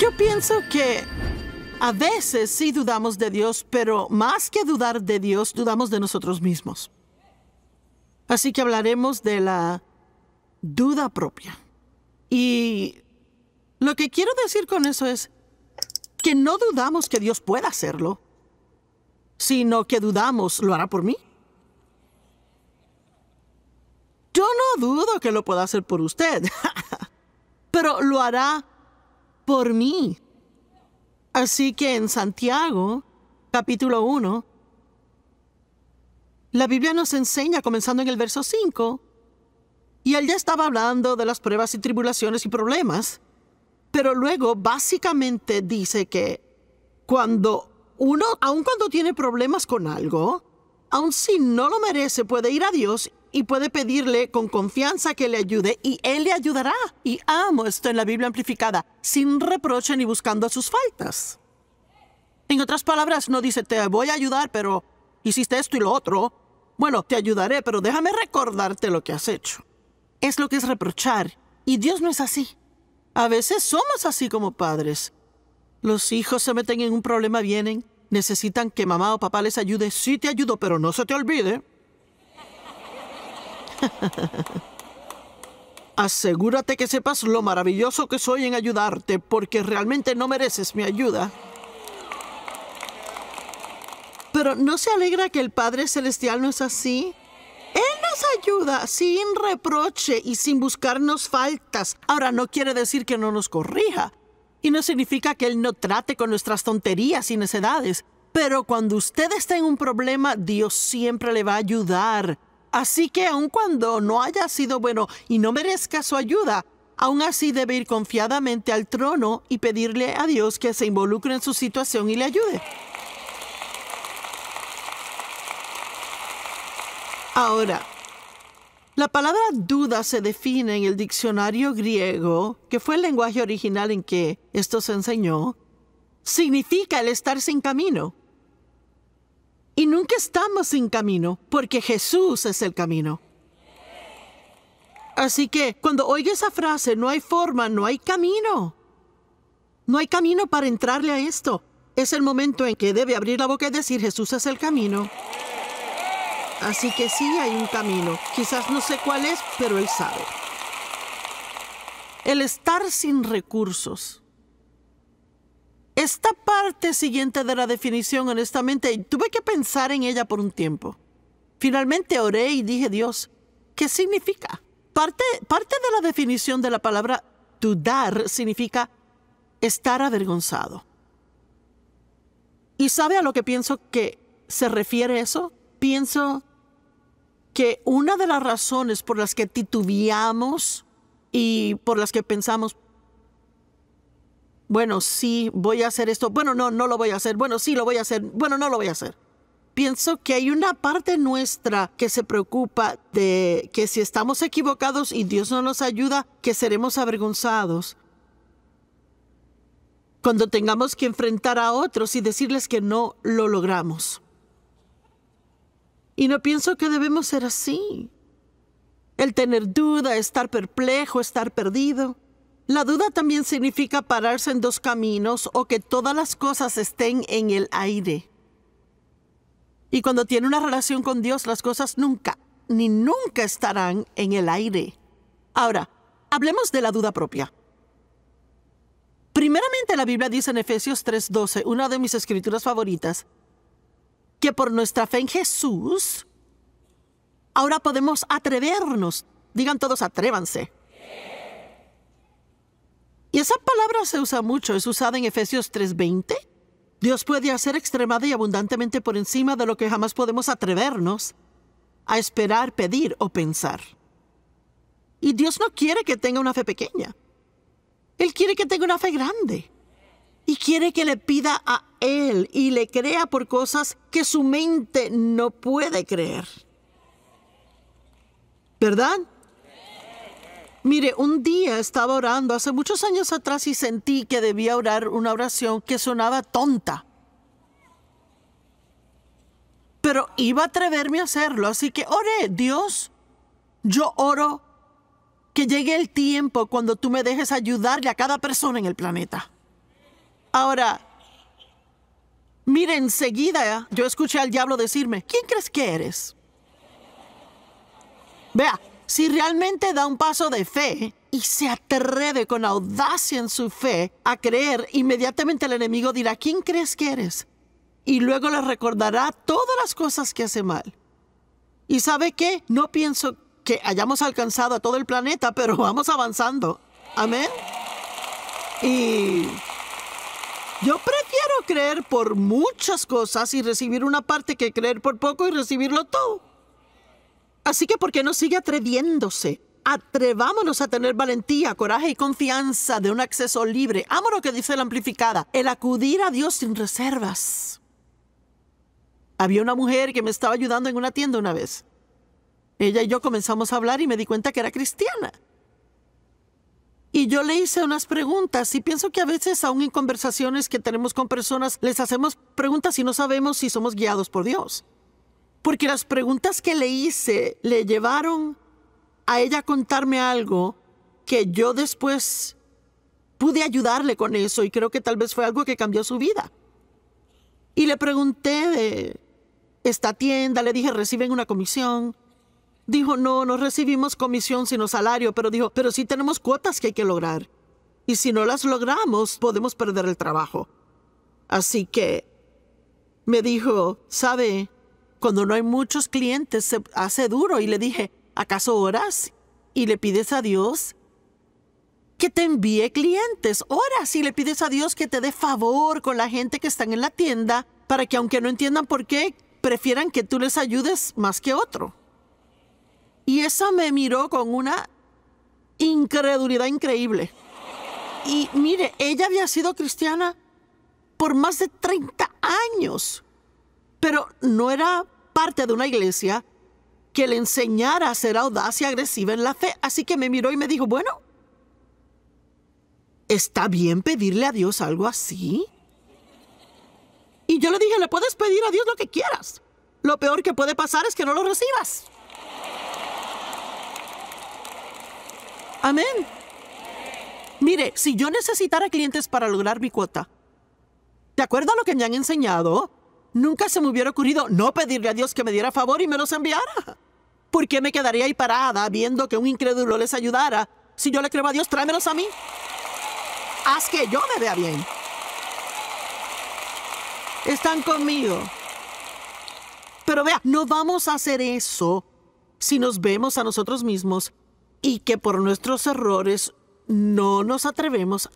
Yo pienso que a veces sí dudamos de Dios, pero más que dudar de Dios, dudamos de nosotros mismos. Así que hablaremos de la duda propia. Y lo que quiero decir con eso es que no dudamos que Dios pueda hacerlo, sino que dudamos, ¿lo hará por mí? Yo no dudo que lo pueda hacer por usted, pero lo hará por mí. Así que en Santiago, capítulo 1, la Biblia nos enseña, comenzando en el verso 5, y él ya estaba hablando de las pruebas y tribulaciones y problemas, pero luego básicamente dice que cuando uno, aun cuando tiene problemas con algo, aun si no lo merece, puede ir a Dios y puede pedirle con confianza que le ayude y Él le ayudará. Y amo esto en la Biblia amplificada, sin reproche ni buscando sus faltas. En otras palabras, no dice, te voy a ayudar, pero hiciste esto y lo otro. Bueno, te ayudaré, pero déjame recordarte lo que has hecho. Es lo que es reprochar. Y Dios no es así. A veces somos así como padres. Los hijos se meten en un problema, vienen, necesitan que mamá o papá les ayude. Sí te ayudo, pero no se te olvide Asegúrate que sepas lo maravilloso que soy en ayudarte, porque realmente no mereces mi ayuda. Pero ¿no se alegra que el Padre Celestial no es así? Él nos ayuda sin reproche y sin buscarnos faltas. Ahora no quiere decir que no nos corrija. Y no significa que Él no trate con nuestras tonterías y necedades. Pero cuando usted está en un problema, Dios siempre le va a ayudar. Así que aun cuando no haya sido bueno y no merezca su ayuda, aún así debe ir confiadamente al trono y pedirle a Dios que se involucre en su situación y le ayude. Ahora, la palabra duda se define en el diccionario griego, que fue el lenguaje original en que esto se enseñó, significa el estar sin camino. Y nunca estamos sin camino, porque Jesús es el camino. Así que cuando oiga esa frase, no hay forma, no hay camino. No hay camino para entrarle a esto. Es el momento en que debe abrir la boca y decir Jesús es el camino. Así que sí hay un camino. Quizás no sé cuál es, pero Él sabe. El estar sin recursos esta parte siguiente de la definición, honestamente, tuve que pensar en ella por un tiempo. Finalmente oré y dije, Dios, ¿qué significa? Parte, parte de la definición de la palabra dudar significa estar avergonzado. ¿Y sabe a lo que pienso que se refiere eso? Pienso que una de las razones por las que titubeamos y por las que pensamos, bueno, sí, voy a hacer esto, bueno, no, no lo voy a hacer, bueno, sí, lo voy a hacer, bueno, no lo voy a hacer. Pienso que hay una parte nuestra que se preocupa de que si estamos equivocados y Dios no nos ayuda, que seremos avergonzados. Cuando tengamos que enfrentar a otros y decirles que no lo logramos. Y no pienso que debemos ser así. El tener duda, estar perplejo, estar perdido. La duda también significa pararse en dos caminos o que todas las cosas estén en el aire. Y cuando tiene una relación con Dios, las cosas nunca, ni nunca estarán en el aire. Ahora, hablemos de la duda propia. Primeramente la Biblia dice en Efesios 3:12, una de mis escrituras favoritas, que por nuestra fe en Jesús, ahora podemos atrevernos. Digan todos, atrévanse esa palabra se usa mucho, es usada en Efesios 3:20. Dios puede hacer extremada y abundantemente por encima de lo que jamás podemos atrevernos a esperar, pedir o pensar. Y Dios no quiere que tenga una fe pequeña. Él quiere que tenga una fe grande. Y quiere que le pida a Él y le crea por cosas que su mente no puede creer. ¿Verdad? Mire, un día estaba orando hace muchos años atrás y sentí que debía orar una oración que sonaba tonta. Pero iba a atreverme a hacerlo, así que oré, Dios, yo oro que llegue el tiempo cuando tú me dejes ayudarle a cada persona en el planeta. Ahora, mire, enseguida yo escuché al diablo decirme, ¿quién crees que eres? Vea, si realmente da un paso de fe y se atreve con audacia en su fe a creer, inmediatamente el enemigo dirá, ¿quién crees que eres? Y luego le recordará todas las cosas que hace mal. ¿Y sabe qué? No pienso que hayamos alcanzado a todo el planeta, pero vamos avanzando. Amén. Y yo prefiero creer por muchas cosas y recibir una parte que creer por poco y recibirlo todo. Así que, ¿por qué no sigue atreviéndose? Atrevámonos a tener valentía, coraje y confianza de un acceso libre. Amo lo que dice la amplificada, el acudir a Dios sin reservas. Había una mujer que me estaba ayudando en una tienda una vez. Ella y yo comenzamos a hablar y me di cuenta que era cristiana. Y yo le hice unas preguntas y pienso que a veces aún en conversaciones que tenemos con personas les hacemos preguntas y no sabemos si somos guiados por Dios porque las preguntas que le hice le llevaron a ella a contarme algo que yo después pude ayudarle con eso y creo que tal vez fue algo que cambió su vida. Y le pregunté de esta tienda, le dije, ¿reciben una comisión? Dijo, no, no recibimos comisión sino salario, pero dijo, pero sí tenemos cuotas que hay que lograr. Y si no las logramos, podemos perder el trabajo. Así que me dijo, ¿sabe? Cuando no hay muchos clientes se hace duro y le dije, ¿acaso oras y le pides a Dios que te envíe clientes? Oras y le pides a Dios que te dé favor con la gente que están en la tienda para que aunque no entiendan por qué, prefieran que tú les ayudes más que otro. Y esa me miró con una incredulidad increíble. Y mire, ella había sido cristiana por más de 30 años pero no era parte de una iglesia que le enseñara a ser audaz y agresiva en la fe. Así que me miró y me dijo, bueno, ¿está bien pedirle a Dios algo así? Y yo le dije, le puedes pedir a Dios lo que quieras. Lo peor que puede pasar es que no lo recibas. Amén. Mire, si yo necesitara clientes para lograr mi cuota, ¿te acuerdo a lo que me han enseñado, Nunca se me hubiera ocurrido no pedirle a Dios que me diera favor y me los enviara. ¿Por qué me quedaría ahí parada viendo que un incrédulo les ayudara? Si yo le creo a Dios, tráemelos a mí. Haz que yo me vea bien. Están conmigo. Pero vea, no vamos a hacer eso si nos vemos a nosotros mismos y que por nuestros errores no nos atrevemos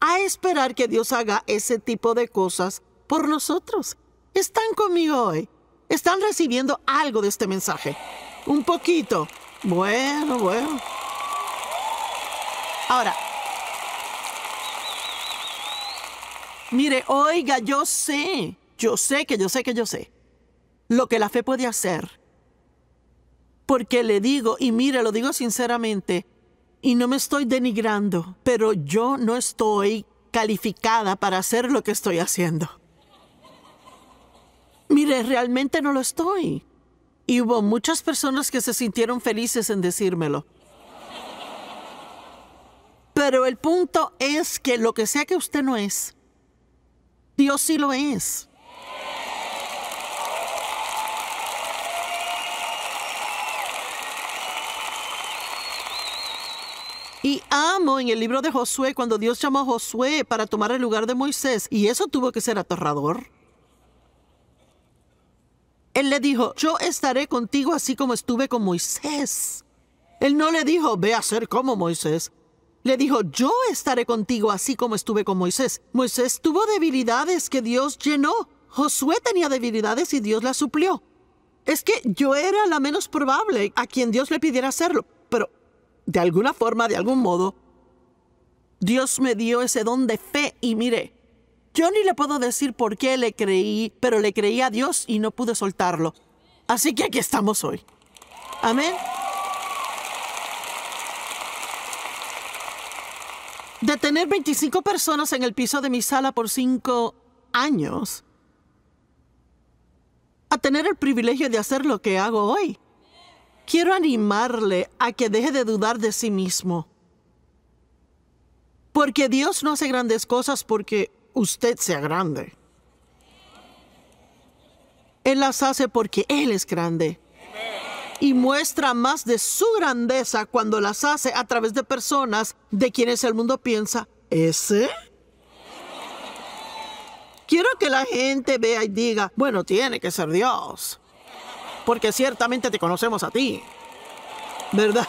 a esperar que Dios haga ese tipo de cosas por nosotros están conmigo hoy. Están recibiendo algo de este mensaje. Un poquito. Bueno, bueno. Ahora. Mire, oiga, yo sé, yo sé que yo sé que yo sé lo que la fe puede hacer. Porque le digo, y mire, lo digo sinceramente, y no me estoy denigrando, pero yo no estoy calificada para hacer lo que estoy haciendo. Mire, realmente no lo estoy. Y hubo muchas personas que se sintieron felices en decírmelo. Pero el punto es que lo que sea que usted no es, Dios sí lo es. Y amo en el libro de Josué cuando Dios llamó a Josué para tomar el lugar de Moisés, y eso tuvo que ser aterrador. Él le dijo, yo estaré contigo así como estuve con Moisés. Él no le dijo, ve a ser como Moisés. Le dijo, yo estaré contigo así como estuve con Moisés. Moisés tuvo debilidades que Dios llenó. Josué tenía debilidades y Dios las suplió. Es que yo era la menos probable a quien Dios le pidiera hacerlo, pero de alguna forma, de algún modo, Dios me dio ese don de fe y miré. Yo ni le puedo decir por qué le creí, pero le creí a Dios y no pude soltarlo. Así que aquí estamos hoy. Amén. De tener 25 personas en el piso de mi sala por 5 años, a tener el privilegio de hacer lo que hago hoy. Quiero animarle a que deje de dudar de sí mismo. Porque Dios no hace grandes cosas porque usted sea grande. Él las hace porque Él es grande. Y muestra más de su grandeza cuando las hace a través de personas de quienes el mundo piensa, ¿ese? Quiero que la gente vea y diga, bueno, tiene que ser Dios. Porque ciertamente te conocemos a ti. ¿Verdad?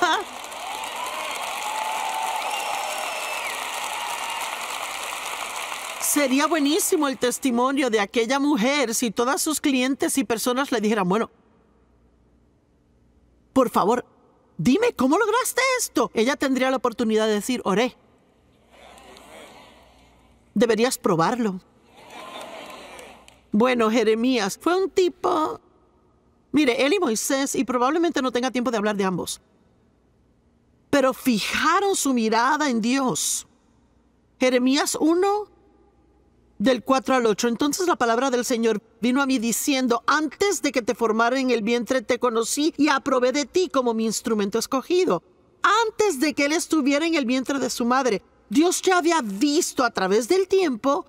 Sería buenísimo el testimonio de aquella mujer si todas sus clientes y personas le dijeran, bueno, por favor, dime, ¿cómo lograste esto? Ella tendría la oportunidad de decir, oré. Deberías probarlo. Bueno, Jeremías, fue un tipo... Mire, él y Moisés, y probablemente no tenga tiempo de hablar de ambos, pero fijaron su mirada en Dios. Jeremías 1 del 4 al 8. Entonces la palabra del Señor vino a mí diciendo, antes de que te formara en el vientre te conocí y aprobé de ti como mi instrumento escogido. Antes de que él estuviera en el vientre de su madre, Dios ya había visto a través del tiempo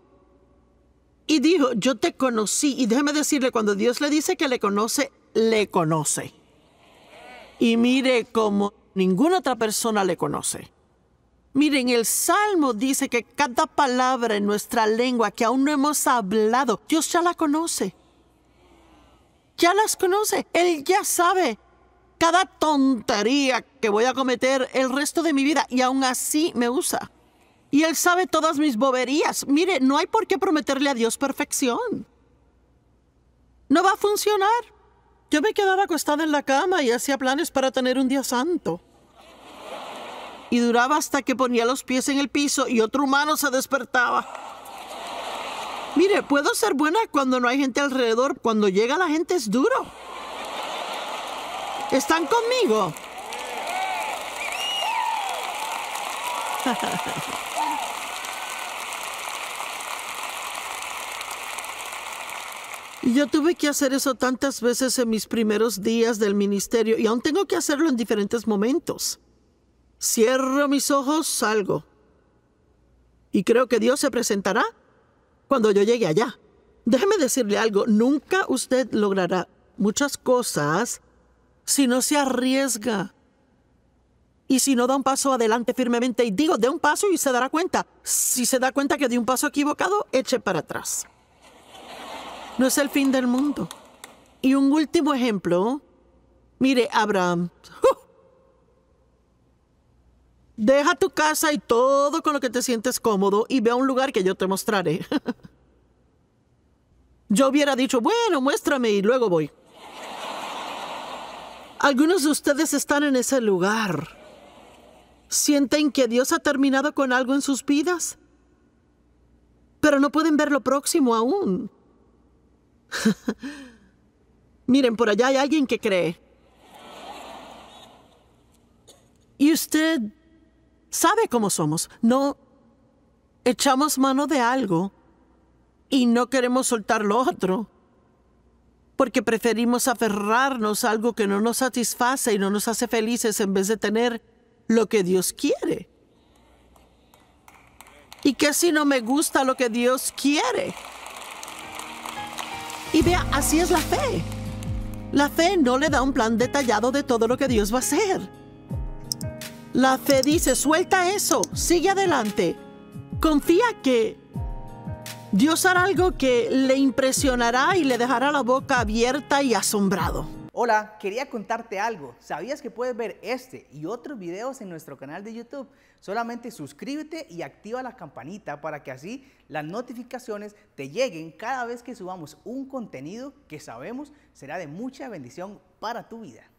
y dijo, yo te conocí. Y déjeme decirle, cuando Dios le dice que le conoce, le conoce. Y mire cómo ninguna otra persona le conoce. Miren, el Salmo dice que cada palabra en nuestra lengua que aún no hemos hablado, Dios ya la conoce. Ya las conoce, Él ya sabe cada tontería que voy a cometer el resto de mi vida y aún así me usa. Y Él sabe todas mis boberías. Mire, no hay por qué prometerle a Dios perfección. No va a funcionar. Yo me quedaba acostada en la cama y hacía planes para tener un día santo y duraba hasta que ponía los pies en el piso y otro humano se despertaba. Mire, puedo ser buena cuando no hay gente alrededor. Cuando llega la gente es duro. ¿Están conmigo? Yo tuve que hacer eso tantas veces en mis primeros días del ministerio y aún tengo que hacerlo en diferentes momentos. Cierro mis ojos, salgo. Y creo que Dios se presentará cuando yo llegue allá. Déjeme decirle algo, nunca usted logrará muchas cosas si no se arriesga. Y si no da un paso adelante firmemente, y digo, dé un paso y se dará cuenta. Si se da cuenta que dio un paso equivocado, eche para atrás. No es el fin del mundo. Y un último ejemplo. Mire, Abraham. ¡Oh! Deja tu casa y todo con lo que te sientes cómodo y ve a un lugar que yo te mostraré. yo hubiera dicho, bueno, muéstrame y luego voy. Algunos de ustedes están en ese lugar. Sienten que Dios ha terminado con algo en sus vidas, pero no pueden ver lo próximo aún. Miren, por allá hay alguien que cree. Y usted sabe cómo somos. No echamos mano de algo y no queremos soltar lo otro, porque preferimos aferrarnos a algo que no nos satisface y no nos hace felices en vez de tener lo que Dios quiere. ¿Y qué si no me gusta lo que Dios quiere? Y vea, así es la fe. La fe no le da un plan detallado de todo lo que Dios va a hacer. La fe dice, suelta eso, sigue adelante. Confía que Dios hará algo que le impresionará y le dejará la boca abierta y asombrado. Hola, quería contarte algo. ¿Sabías que puedes ver este y otros videos en nuestro canal de YouTube? Solamente suscríbete y activa la campanita para que así las notificaciones te lleguen cada vez que subamos un contenido que sabemos será de mucha bendición para tu vida.